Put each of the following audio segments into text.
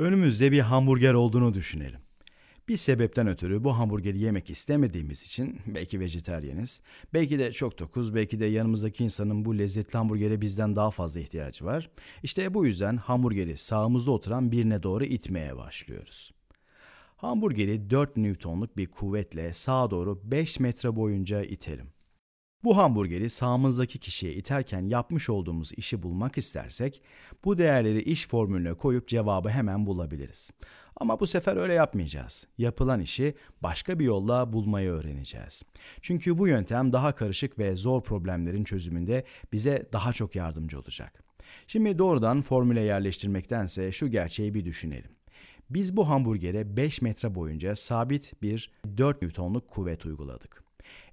Önümüzde bir hamburger olduğunu düşünelim. Bir sebepten ötürü bu hamburgeri yemek istemediğimiz için belki vejiteryeniz, belki de çok dokuz, belki de yanımızdaki insanın bu lezzetli hamburgere bizden daha fazla ihtiyacı var. İşte bu yüzden hamburgeri sağımızda oturan birine doğru itmeye başlıyoruz. Hamburgeri 4 Newton'luk bir kuvvetle sağa doğru 5 metre boyunca itelim. Bu hamburgeri sağımızdaki kişiye iterken yapmış olduğumuz işi bulmak istersek bu değerleri iş formülüne koyup cevabı hemen bulabiliriz. Ama bu sefer öyle yapmayacağız. Yapılan işi başka bir yolla bulmayı öğreneceğiz. Çünkü bu yöntem daha karışık ve zor problemlerin çözümünde bize daha çok yardımcı olacak. Şimdi doğrudan formüle yerleştirmektense şu gerçeği bir düşünelim. Biz bu hamburgere 5 metre boyunca sabit bir 4 Newton'luk kuvvet uyguladık.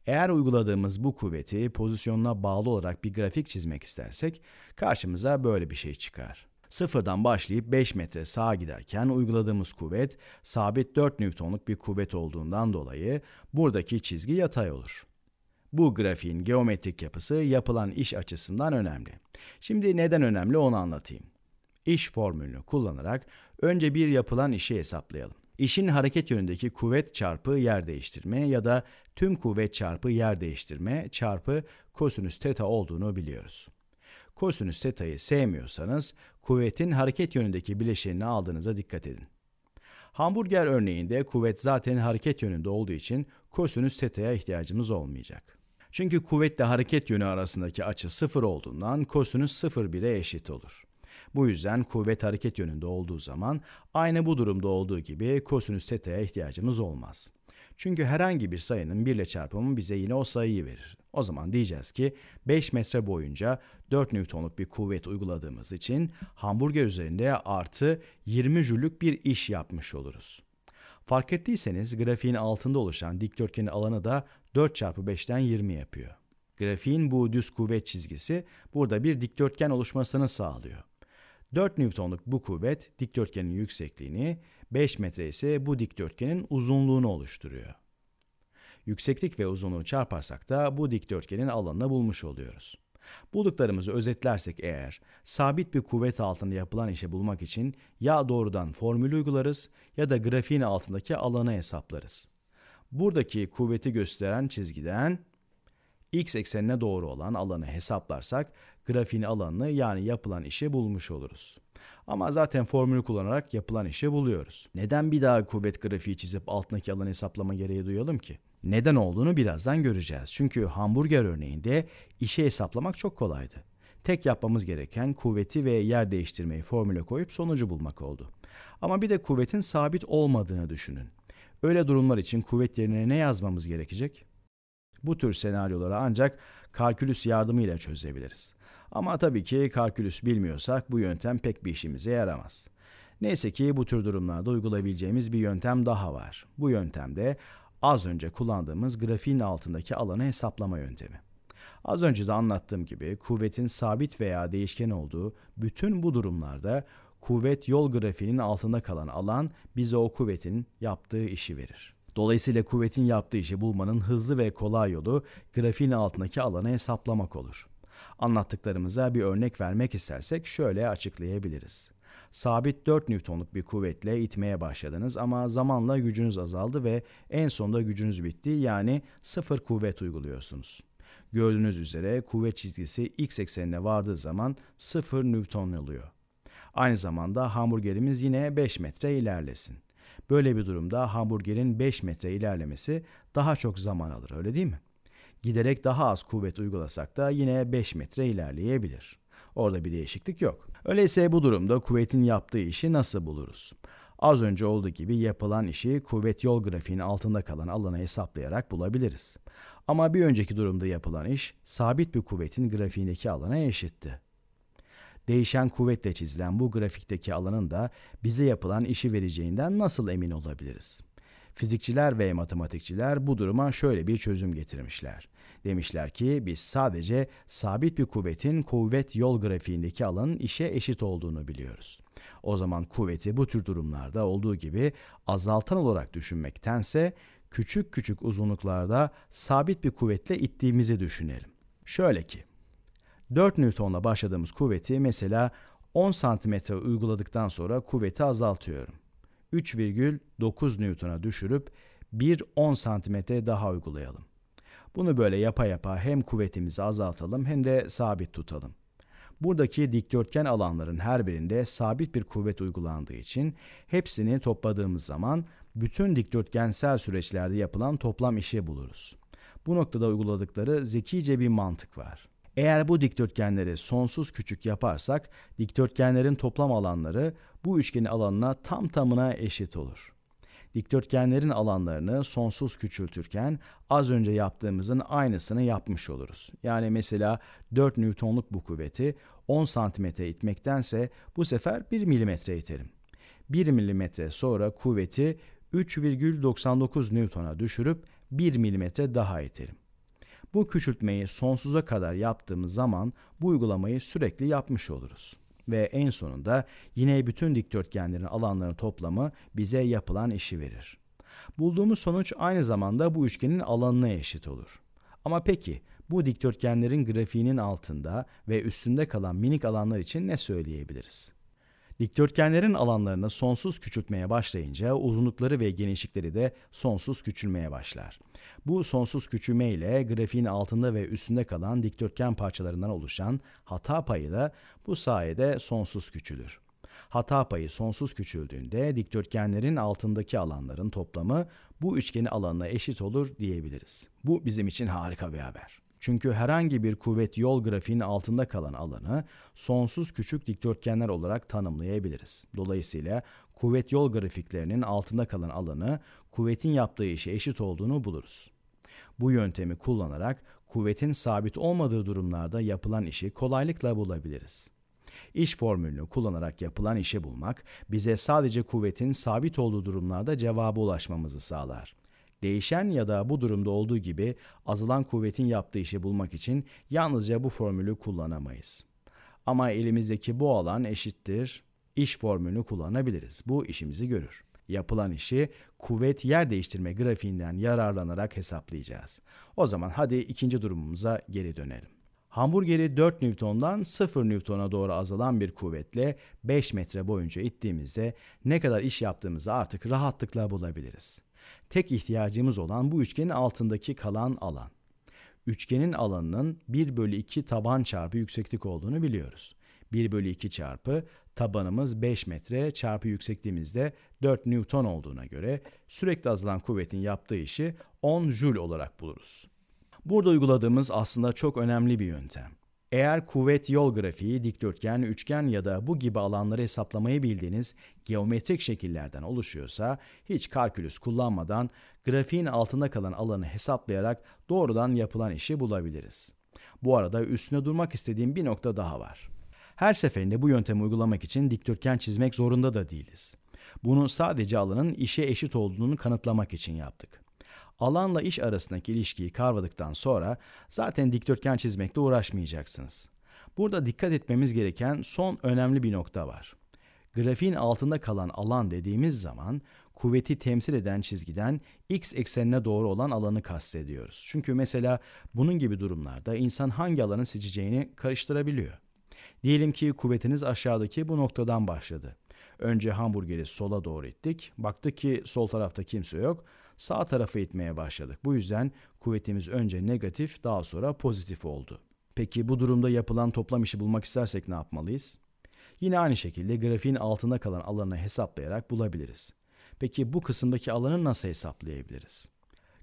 Eğer uyguladığımız bu kuvveti pozisyonuna bağlı olarak bir grafik çizmek istersek karşımıza böyle bir şey çıkar. Sıfırdan başlayıp 5 metre sağa giderken uyguladığımız kuvvet sabit 4 Newton'luk bir kuvvet olduğundan dolayı buradaki çizgi yatay olur. Bu grafiğin geometrik yapısı yapılan iş açısından önemli. Şimdi neden önemli onu anlatayım. İş formülünü kullanarak önce bir yapılan işi hesaplayalım. İşin hareket yönündeki kuvvet çarpı yer değiştirme ya da tüm kuvvet çarpı yer değiştirme çarpı kosinüs teta olduğunu biliyoruz. Kosinüs teta'yı sevmiyorsanız kuvvetin hareket yönündeki bileşenini aldığınıza dikkat edin. Hamburger örneğinde kuvvet zaten hareket yönünde olduğu için kosinüs teta'ya ihtiyacımız olmayacak. Çünkü kuvvetle hareket yönü arasındaki açı sıfır olduğundan kosinüs sıfır bire eşit olur. Bu yüzden kuvvet hareket yönünde olduğu zaman aynı bu durumda olduğu gibi kosinüs teta'ya ihtiyacımız olmaz. Çünkü herhangi bir sayının 1 ile çarpımı bize yine o sayıyı verir. O zaman diyeceğiz ki 5 metre boyunca 4 Newton'luk bir kuvvet uyguladığımız için hamburger üzerinde artı 20 jüllük bir iş yapmış oluruz. Fark ettiyseniz grafiğin altında oluşan dikdörtgenin alanı da 4 çarpı 5'ten 20 yapıyor. Grafiğin bu düz kuvvet çizgisi burada bir dikdörtgen oluşmasını sağlıyor. 4 Newton'luk bu kuvvet dikdörtgenin yüksekliğini, 5 metre ise bu dikdörtgenin uzunluğunu oluşturuyor. Yükseklik ve uzunluğu çarparsak da bu dikdörtgenin alanını bulmuş oluyoruz. Bulduklarımızı özetlersek eğer, sabit bir kuvvet altında yapılan işi bulmak için ya doğrudan formül uygularız ya da grafiğin altındaki alanı hesaplarız. Buradaki kuvveti gösteren çizgiden x eksenine doğru olan alanı hesaplarsak grafiğin alanını yani yapılan işi bulmuş oluruz. Ama zaten formülü kullanarak yapılan işi buluyoruz. Neden bir daha kuvvet grafiği çizip altındaki alanı hesaplama gereği duyalım ki? Neden olduğunu birazdan göreceğiz. Çünkü hamburger örneğinde işi hesaplamak çok kolaydı. Tek yapmamız gereken kuvveti ve yer değiştirmeyi formüle koyup sonucu bulmak oldu. Ama bir de kuvvetin sabit olmadığını düşünün. Öyle durumlar için kuvvet yerine ne yazmamız gerekecek? Bu tür senaryoları ancak kalkülüs yardımıyla çözebiliriz. Ama tabii ki kalkülüs bilmiyorsak bu yöntem pek bir işimize yaramaz. Neyse ki bu tür durumlarda uygulayabileceğimiz bir yöntem daha var. Bu yöntemde az önce kullandığımız grafiğin altındaki alanı hesaplama yöntemi. Az önce de anlattığım gibi kuvvetin sabit veya değişken olduğu bütün bu durumlarda kuvvet yol grafiğinin altında kalan alan bize o kuvvetin yaptığı işi verir. Dolayısıyla kuvvetin yaptığı işi bulmanın hızlı ve kolay yolu grafiğin altındaki alanı hesaplamak olur. Anlattıklarımıza bir örnek vermek istersek şöyle açıklayabiliriz. Sabit 4 Newton'luk bir kuvvetle itmeye başladınız ama zamanla gücünüz azaldı ve en sonunda gücünüz bitti yani sıfır kuvvet uyguluyorsunuz. Gördüğünüz üzere kuvvet çizgisi x eksenine vardığı zaman 0 Newton oluyor. Aynı zamanda hamburgerimiz yine 5 metre ilerlesin. Böyle bir durumda hamburgerin 5 metre ilerlemesi daha çok zaman alır öyle değil mi? Giderek daha az kuvvet uygulasak da yine 5 metre ilerleyebilir. Orada bir değişiklik yok. Öyleyse bu durumda kuvvetin yaptığı işi nasıl buluruz? Az önce olduğu gibi yapılan işi kuvvet yol grafiğinin altında kalan alanı hesaplayarak bulabiliriz. Ama bir önceki durumda yapılan iş sabit bir kuvvetin grafiğindeki alana eşitti değişen kuvvetle çizilen bu grafikteki alanın da bize yapılan işi vereceğinden nasıl emin olabiliriz? Fizikçiler ve matematikçiler bu duruma şöyle bir çözüm getirmişler. Demişler ki biz sadece sabit bir kuvvetin kuvvet yol grafiğindeki alanın işe eşit olduğunu biliyoruz. O zaman kuvveti bu tür durumlarda olduğu gibi azaltan olarak düşünmektense küçük küçük uzunluklarda sabit bir kuvvetle ittiğimizi düşünelim. Şöyle ki 4 Newton'la başladığımız kuvveti mesela 10 santimetre uyguladıktan sonra kuvveti azaltıyorum. 3,9 Newton'a düşürüp 1,10 10 santimetre daha uygulayalım. Bunu böyle yapa yapa hem kuvvetimizi azaltalım hem de sabit tutalım. Buradaki dikdörtgen alanların her birinde sabit bir kuvvet uygulandığı için hepsini topladığımız zaman bütün dikdörtgensel süreçlerde yapılan toplam işi buluruz. Bu noktada uyguladıkları zekice bir mantık var. Eğer bu dikdörtgenleri sonsuz küçük yaparsak dikdörtgenlerin toplam alanları bu üçgenin alanına tam tamına eşit olur. Dikdörtgenlerin alanlarını sonsuz küçültürken az önce yaptığımızın aynısını yapmış oluruz. Yani mesela 4 Newtonluk bu kuvveti 10 santimetre itmektense bu sefer 1 milimetre itelim. 1 milimetre sonra kuvveti 3,99 Newton'a düşürüp 1 milimetre daha itelim. Bu küçültmeyi sonsuza kadar yaptığımız zaman bu uygulamayı sürekli yapmış oluruz. Ve en sonunda yine bütün dikdörtgenlerin alanlarının toplamı bize yapılan işi verir. Bulduğumuz sonuç aynı zamanda bu üçgenin alanına eşit olur. Ama peki bu dikdörtgenlerin grafiğinin altında ve üstünde kalan minik alanlar için ne söyleyebiliriz? Dikdörtgenlerin alanlarını sonsuz küçültmeye başlayınca uzunlukları ve genişlikleri de sonsuz küçülmeye başlar. Bu sonsuz küçülme ile grafiğin altında ve üstünde kalan dikdörtgen parçalarından oluşan hata payı da bu sayede sonsuz küçülür. Hata payı sonsuz küçüldüğünde dikdörtgenlerin altındaki alanların toplamı bu üçgeni alanına eşit olur diyebiliriz. Bu bizim için harika bir haber. Çünkü herhangi bir kuvvet yol grafiğinin altında kalan alanı sonsuz küçük dikdörtgenler olarak tanımlayabiliriz. Dolayısıyla kuvvet yol grafiklerinin altında kalan alanı kuvvetin yaptığı işe eşit olduğunu buluruz. Bu yöntemi kullanarak kuvvetin sabit olmadığı durumlarda yapılan işi kolaylıkla bulabiliriz. İş formülünü kullanarak yapılan işi bulmak bize sadece kuvvetin sabit olduğu durumlarda cevaba ulaşmamızı sağlar. Değişen ya da bu durumda olduğu gibi azalan kuvvetin yaptığı işi bulmak için yalnızca bu formülü kullanamayız. Ama elimizdeki bu alan eşittir iş formülünü kullanabiliriz. Bu işimizi görür. Yapılan işi kuvvet yer değiştirme grafiğinden yararlanarak hesaplayacağız. O zaman hadi ikinci durumumuza geri dönelim. Hamburgeri 4 Newton'dan 0 Newton'a doğru azalan bir kuvvetle 5 metre boyunca ittiğimizde ne kadar iş yaptığımızı artık rahatlıkla bulabiliriz. Tek ihtiyacımız olan bu üçgenin altındaki kalan alan. Üçgenin alanının 1 bölü 2 taban çarpı yükseklik olduğunu biliyoruz. 1 bölü 2 çarpı tabanımız 5 metre çarpı yüksekliğimizde 4 Newton olduğuna göre sürekli azalan kuvvetin yaptığı işi 10 Joule olarak buluruz. Burada uyguladığımız aslında çok önemli bir yöntem. Eğer kuvvet yol grafiği, dikdörtgen, üçgen ya da bu gibi alanları hesaplamayı bildiğiniz geometrik şekillerden oluşuyorsa hiç kalkülüs kullanmadan grafiğin altında kalan alanı hesaplayarak doğrudan yapılan işi bulabiliriz. Bu arada üstüne durmak istediğim bir nokta daha var. Her seferinde bu yöntemi uygulamak için dikdörtgen çizmek zorunda da değiliz. Bunu sadece alanın işe eşit olduğunu kanıtlamak için yaptık. Alanla iş arasındaki ilişkiyi kavradıktan sonra zaten dikdörtgen çizmekle uğraşmayacaksınız. Burada dikkat etmemiz gereken son önemli bir nokta var. Grafiğin altında kalan alan dediğimiz zaman kuvveti temsil eden çizgiden x eksenine doğru olan alanı kastediyoruz. Çünkü mesela bunun gibi durumlarda insan hangi alanı seçeceğini karıştırabiliyor. Diyelim ki kuvvetiniz aşağıdaki bu noktadan başladı. Önce hamburgeri sola doğru ittik. Baktık ki sol tarafta kimse yok sağ tarafa itmeye başladık. Bu yüzden kuvvetimiz önce negatif daha sonra pozitif oldu. Peki bu durumda yapılan toplam işi bulmak istersek ne yapmalıyız? Yine aynı şekilde grafiğin altında kalan alanı hesaplayarak bulabiliriz. Peki bu kısımdaki alanı nasıl hesaplayabiliriz?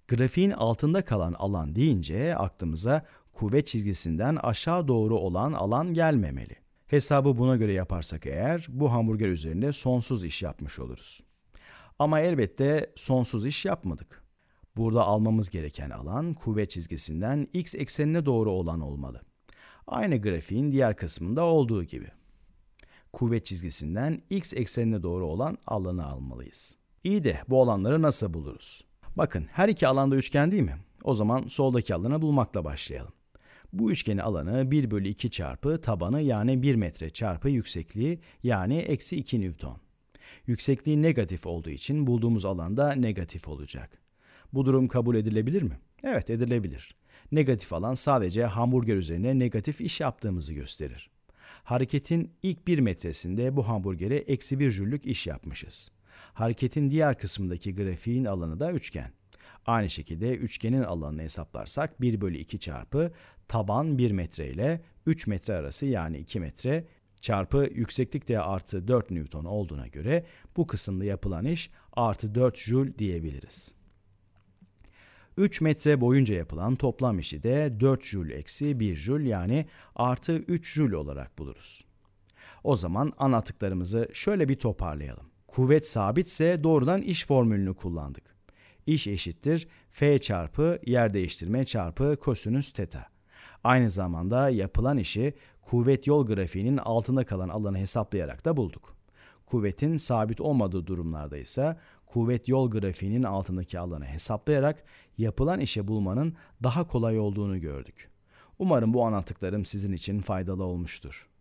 Grafiğin altında kalan alan deyince aklımıza kuvvet çizgisinden aşağı doğru olan alan gelmemeli. Hesabı buna göre yaparsak eğer bu hamburger üzerinde sonsuz iş yapmış oluruz. Ama elbette sonsuz iş yapmadık. Burada almamız gereken alan kuvvet çizgisinden x eksenine doğru olan olmalı. Aynı grafiğin diğer kısmında olduğu gibi. Kuvvet çizgisinden x eksenine doğru olan alanı almalıyız. İyi de bu alanları nasıl buluruz? Bakın her iki alanda üçgen değil mi? O zaman soldaki alanı bulmakla başlayalım. Bu üçgenin alanı 1 bölü 2 çarpı tabanı yani 1 metre çarpı yüksekliği yani eksi 2 newton. Yüksekliği negatif olduğu için bulduğumuz alan da negatif olacak. Bu durum kabul edilebilir mi? Evet edilebilir. Negatif alan sadece hamburger üzerine negatif iş yaptığımızı gösterir. Hareketin ilk bir metresinde bu hamburgere eksi bir jüllük iş yapmışız. Hareketin diğer kısmındaki grafiğin alanı da üçgen. Aynı şekilde üçgenin alanını hesaplarsak 1 bölü 2 çarpı taban 1 metre ile 3 metre arası yani 2 metre çarpı yükseklik de artı 4 Newton olduğuna göre bu kısımda yapılan iş artı 4 Joule diyebiliriz. 3 metre boyunca yapılan toplam işi de 4 Joule eksi 1 Joule yani artı 3 Joule olarak buluruz. O zaman anlattıklarımızı şöyle bir toparlayalım. Kuvvet sabitse doğrudan iş formülünü kullandık. İş eşittir F çarpı yer değiştirme çarpı kosinüs teta. Aynı zamanda yapılan işi kuvvet yol grafiğinin altında kalan alanı hesaplayarak da bulduk. Kuvvetin sabit olmadığı durumlarda ise kuvvet yol grafiğinin altındaki alanı hesaplayarak yapılan işe bulmanın daha kolay olduğunu gördük. Umarım bu anlattıklarım sizin için faydalı olmuştur.